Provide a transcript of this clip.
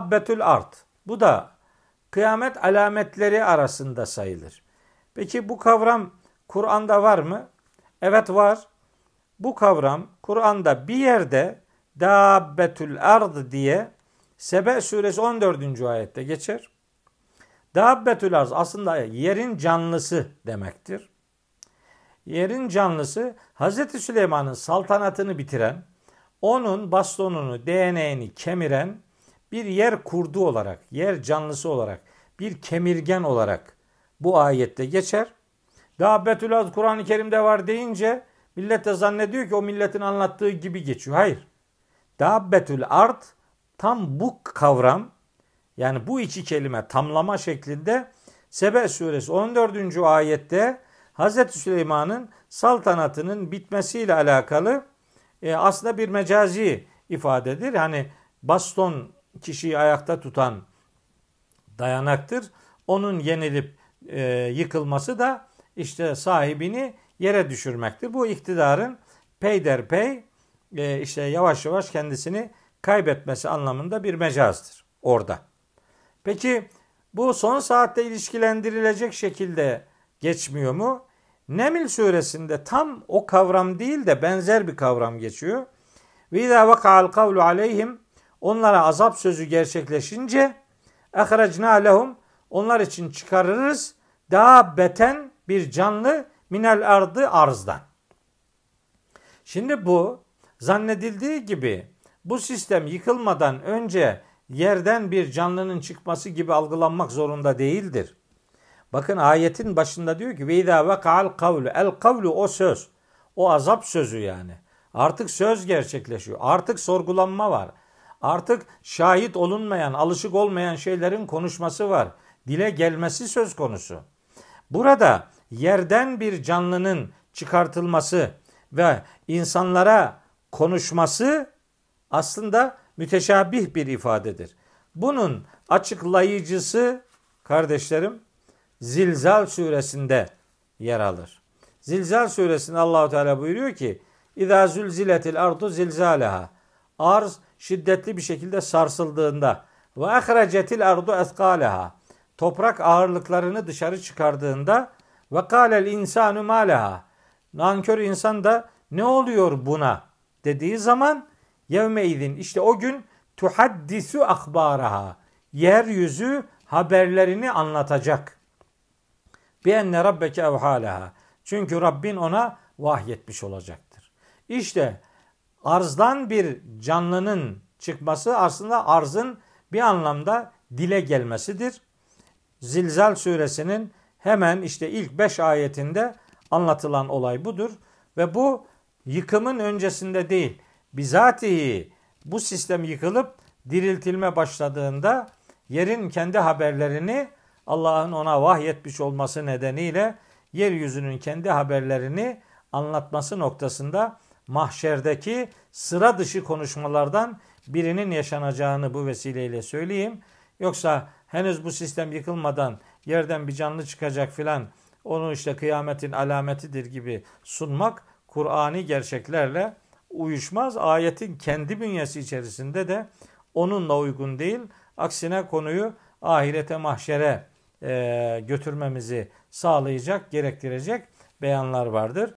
Dabbetül art. Bu da kıyamet alametleri arasında sayılır. Peki bu kavram Kur'an'da var mı? Evet var. Bu kavram Kur'an'da bir yerde Dabbetül ard diye Sebe suresi 14. ayette geçer. Dabbetül Ard aslında yerin canlısı demektir. Yerin canlısı Hazreti Süleyman'ın saltanatını bitiren, onun bastonunu, DNA'ni kemiren bir yer kurdu olarak, yer canlısı olarak, bir kemirgen olarak bu ayette geçer. Da'betül az Kur'an-ı Kerim'de var deyince millet de zannediyor ki o milletin anlattığı gibi geçiyor. Hayır. Da'betül art tam bu kavram yani bu iki kelime tamlama şeklinde Sebe suresi 14. ayette Hz. Süleyman'ın saltanatının bitmesiyle alakalı e, aslında bir mecazi ifadedir. Hani baston kişiyi ayakta tutan dayanaktır. Onun yenilip e, yıkılması da işte sahibini yere düşürmektir. Bu iktidarın peyderpey e, işte yavaş yavaş kendisini kaybetmesi anlamında bir mecazdır orada. Peki bu son saatte ilişkilendirilecek şekilde geçmiyor mu? Nemil suresinde tam o kavram değil de benzer bir kavram geçiyor. Ve izâ vaka'al kavlu aleyhim onlara azap sözü gerçekleşince ehrecna lehum onlar için çıkarırız daha beten bir canlı minel ardı arzdan. Şimdi bu zannedildiği gibi bu sistem yıkılmadan önce yerden bir canlının çıkması gibi algılanmak zorunda değildir. Bakın ayetin başında diyor ki ve izâ veka'al kavlu. El kavlu o söz. O azap sözü yani. Artık söz gerçekleşiyor. Artık sorgulanma var. Artık şahit olunmayan, alışık olmayan şeylerin konuşması var. Dile gelmesi söz konusu. Burada yerden bir canlının çıkartılması ve insanlara konuşması aslında müteşabih bir ifadedir. Bunun açıklayıcısı kardeşlerim Zilzal suresinde yer alır. Zilzal suresinde Allahu Teala buyuruyor ki: "İza zulziletil ardu zilzalaha." Arz şiddetli bir şekilde sarsıldığında ve ahrecetil ardu eskaleha toprak ağırlıklarını dışarı çıkardığında ve kalel insanu maleha nankör insan da ne oluyor buna dediği zaman yevme izin işte o gün tuhaddisu akbaraha yeryüzü haberlerini anlatacak. Bi enne rabbeke evhaleha Çünkü Rabbin ona vahyetmiş olacaktır. İşte arzdan bir canlının çıkması aslında arzın bir anlamda dile gelmesidir. Zilzal suresinin hemen işte ilk beş ayetinde anlatılan olay budur. Ve bu yıkımın öncesinde değil, bizatihi bu sistem yıkılıp diriltilme başladığında yerin kendi haberlerini Allah'ın ona vahyetmiş olması nedeniyle yeryüzünün kendi haberlerini anlatması noktasında mahşerdeki sıra dışı konuşmalardan birinin yaşanacağını bu vesileyle söyleyeyim. Yoksa henüz bu sistem yıkılmadan yerden bir canlı çıkacak filan onu işte kıyametin alametidir gibi sunmak Kur'ani gerçeklerle uyuşmaz. Ayetin kendi bünyesi içerisinde de onunla uygun değil. Aksine konuyu ahirete mahşere e, götürmemizi sağlayacak, gerektirecek beyanlar vardır.